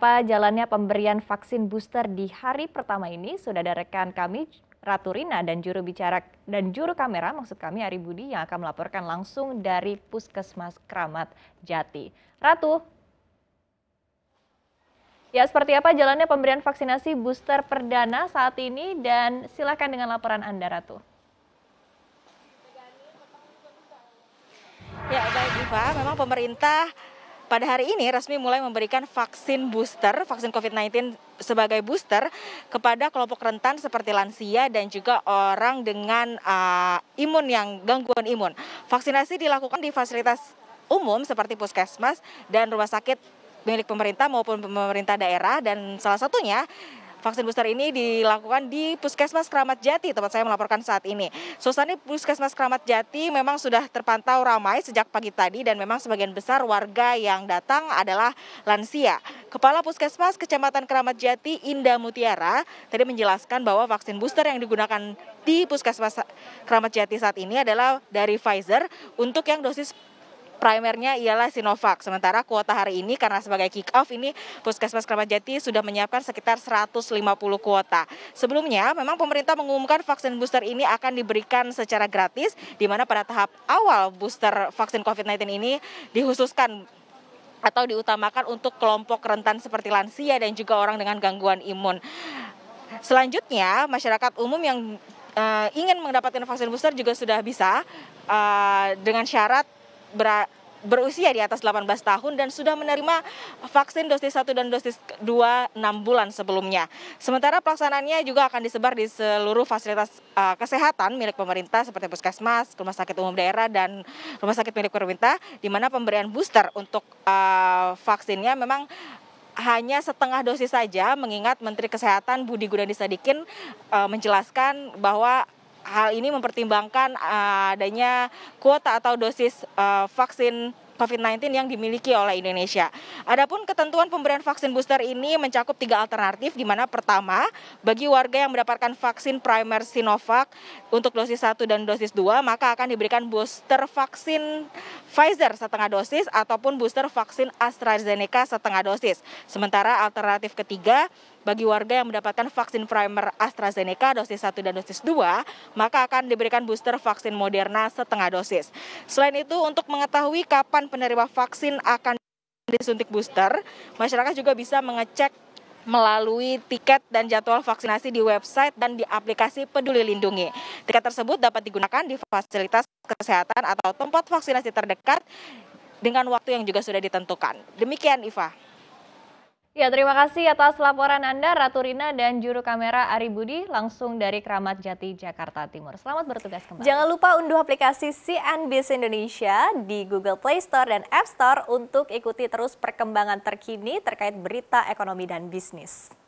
apa jalannya pemberian vaksin booster di hari pertama ini? Sudah ada rekan kami Ratu Rina dan juru bicara dan juru kamera maksud kami Ari Budi yang akan melaporkan langsung dari Puskesmas Kramat Jati. Ratu. Ya, seperti apa jalannya pemberian vaksinasi booster perdana saat ini dan silakan dengan laporan Anda Ratu. Ya, baik Iva, memang pemerintah pada hari ini resmi mulai memberikan vaksin booster, vaksin COVID-19 sebagai booster kepada kelompok rentan seperti lansia dan juga orang dengan uh, imun yang gangguan imun. Vaksinasi dilakukan di fasilitas umum seperti puskesmas dan rumah sakit milik pemerintah maupun pemerintah daerah dan salah satunya vaksin booster ini dilakukan di Puskesmas Keramat Jati, tempat saya melaporkan saat ini. Suasana Puskesmas Keramat Jati memang sudah terpantau ramai sejak pagi tadi dan memang sebagian besar warga yang datang adalah lansia. Kepala Puskesmas Kecamatan Keramat Jati Indah Mutiara tadi menjelaskan bahwa vaksin booster yang digunakan di Puskesmas Keramat Jati saat ini adalah dari Pfizer untuk yang dosis primernya ialah Sinovac. Sementara kuota hari ini karena sebagai kick off ini Puskesmas Kramat Jati sudah menyiapkan sekitar 150 kuota. Sebelumnya memang pemerintah mengumumkan vaksin booster ini akan diberikan secara gratis di mana pada tahap awal booster vaksin COVID-19 ini dihususkan atau diutamakan untuk kelompok rentan seperti lansia dan juga orang dengan gangguan imun. Selanjutnya, masyarakat umum yang uh, ingin mendapatkan vaksin booster juga sudah bisa uh, dengan syarat ber berusia di atas 18 tahun dan sudah menerima vaksin dosis 1 dan dosis 2 6 bulan sebelumnya. Sementara pelaksanaannya juga akan disebar di seluruh fasilitas uh, kesehatan milik pemerintah seperti puskesmas, rumah sakit umum daerah dan rumah sakit milik pemerintah di mana pemberian booster untuk uh, vaksinnya memang hanya setengah dosis saja mengingat Menteri Kesehatan Budi Gunadi Sadikin uh, eh, menjelaskan bahwa hal ini mempertimbangkan eh, adanya kuota atau dosis eh, vaksin COVID-19 yang dimiliki oleh Indonesia. Adapun ketentuan pemberian vaksin booster ini mencakup tiga alternatif, di mana pertama, bagi warga yang mendapatkan vaksin primer Sinovac untuk dosis 1 dan dosis 2, maka akan diberikan booster vaksin Pfizer setengah dosis ataupun booster vaksin AstraZeneca setengah dosis. Sementara alternatif ketiga, bagi warga yang mendapatkan vaksin primer AstraZeneca dosis 1 dan dosis 2, maka akan diberikan booster vaksin Moderna setengah dosis. Selain itu, untuk mengetahui kapan penerima vaksin akan disuntik booster, masyarakat juga bisa mengecek melalui tiket dan jadwal vaksinasi di website dan di aplikasi Peduli Lindungi. Tiket tersebut dapat digunakan di fasilitas kesehatan atau tempat vaksinasi terdekat dengan waktu yang juga sudah ditentukan. Demikian, Iva. Ya, terima kasih atas laporan Anda Ratu Rina dan juru kamera Ari Budi langsung dari Keramat Jati, Jakarta Timur. Selamat bertugas kembali. Jangan lupa unduh aplikasi CNBC Indonesia di Google Play Store dan App Store untuk ikuti terus perkembangan terkini terkait berita ekonomi dan bisnis.